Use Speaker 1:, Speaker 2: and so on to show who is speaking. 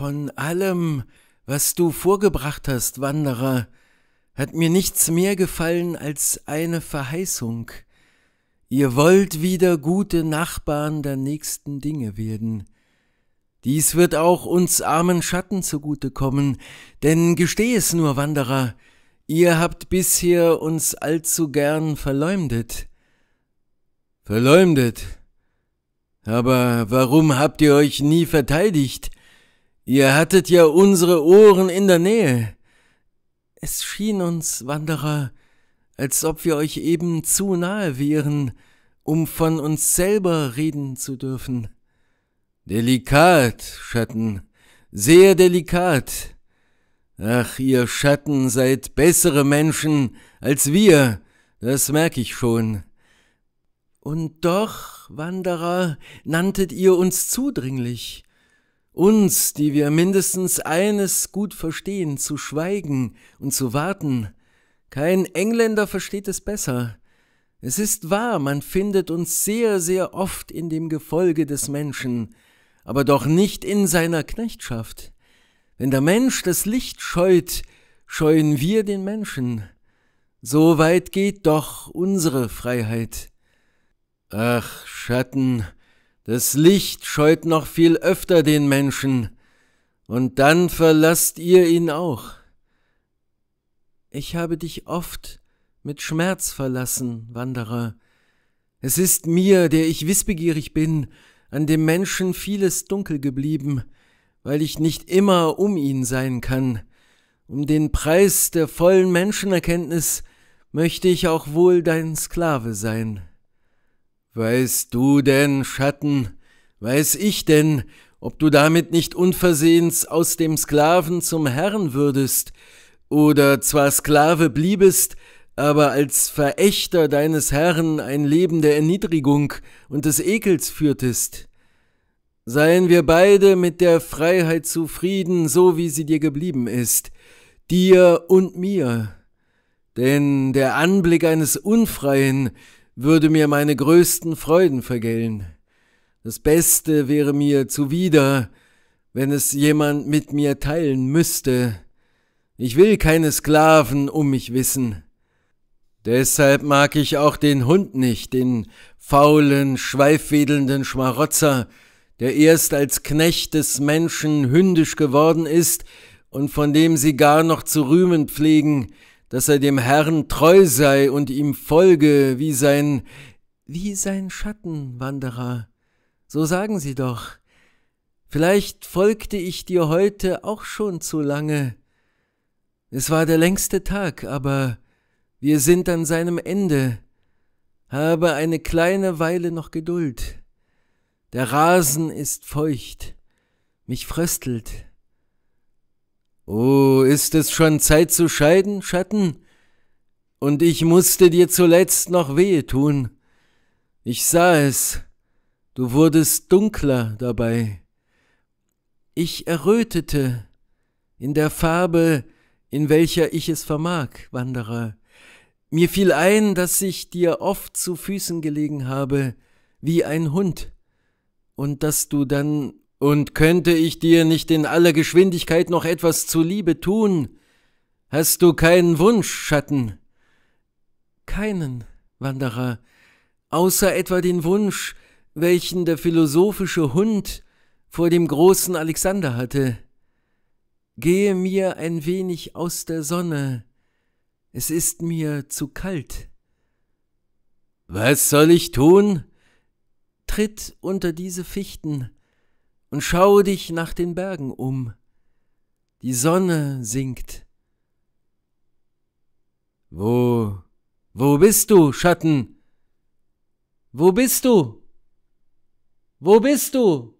Speaker 1: Von allem, was du vorgebracht hast, Wanderer, hat mir nichts mehr gefallen als eine Verheißung. Ihr wollt wieder gute Nachbarn der nächsten Dinge werden. Dies wird auch uns armen Schatten zugute kommen, denn gesteh es nur, Wanderer, ihr habt bisher uns allzu gern verleumdet. Verleumdet? Aber warum habt ihr euch nie verteidigt? Ihr hattet ja unsere Ohren in der Nähe. Es schien uns, Wanderer, als ob wir euch eben zu nahe wären, um von uns selber reden zu dürfen. Delikat, Schatten, sehr delikat. Ach, ihr Schatten seid bessere Menschen als wir, das merke ich schon. Und doch, Wanderer, nanntet ihr uns zudringlich, uns, die wir mindestens eines gut verstehen, zu schweigen und zu warten. Kein Engländer versteht es besser. Es ist wahr, man findet uns sehr, sehr oft in dem Gefolge des Menschen, aber doch nicht in seiner Knechtschaft. Wenn der Mensch das Licht scheut, scheuen wir den Menschen. So weit geht doch unsere Freiheit. Ach, Schatten, das Licht scheut noch viel öfter den Menschen, und dann verlasst ihr ihn auch. Ich habe dich oft mit Schmerz verlassen, Wanderer. Es ist mir, der ich wissbegierig bin, an dem Menschen vieles dunkel geblieben, weil ich nicht immer um ihn sein kann. Um den Preis der vollen Menschenerkenntnis möchte ich auch wohl dein Sklave sein. Weißt du denn, Schatten, weiß ich denn, ob du damit nicht unversehens aus dem Sklaven zum Herrn würdest, oder zwar Sklave bliebest, aber als Verächter deines Herrn ein Leben der Erniedrigung und des Ekels führtest. Seien wir beide mit der Freiheit zufrieden, so wie sie dir geblieben ist, dir und mir. Denn der Anblick eines Unfreien, würde mir meine größten Freuden vergällen. Das Beste wäre mir zuwider, wenn es jemand mit mir teilen müsste. Ich will keine Sklaven um mich wissen. Deshalb mag ich auch den Hund nicht, den faulen, schweifwedelnden Schmarotzer, der erst als Knecht des Menschen hündisch geworden ist und von dem sie gar noch zu rühmen pflegen, dass er dem Herrn treu sei und ihm folge wie sein, wie sein Schattenwanderer. So sagen sie doch. Vielleicht folgte ich dir heute auch schon zu lange. Es war der längste Tag, aber wir sind an seinem Ende. Habe eine kleine Weile noch Geduld. Der Rasen ist feucht, mich fröstelt Oh, ist es schon Zeit zu scheiden, Schatten? Und ich musste dir zuletzt noch wehe tun. Ich sah es, du wurdest dunkler dabei. Ich errötete in der Farbe, in welcher ich es vermag, Wanderer. Mir fiel ein, dass ich dir oft zu Füßen gelegen habe, wie ein Hund, und dass du dann und könnte ich dir nicht in aller Geschwindigkeit noch etwas zuliebe tun? Hast du keinen Wunsch, Schatten? Keinen, Wanderer, außer etwa den Wunsch, welchen der philosophische Hund vor dem großen Alexander hatte. Gehe mir ein wenig aus der Sonne, es ist mir zu kalt. Was soll ich tun? Tritt unter diese Fichten, und schaue dich nach den Bergen um. Die Sonne sinkt. Wo, wo bist du, Schatten? Wo bist du? Wo bist du?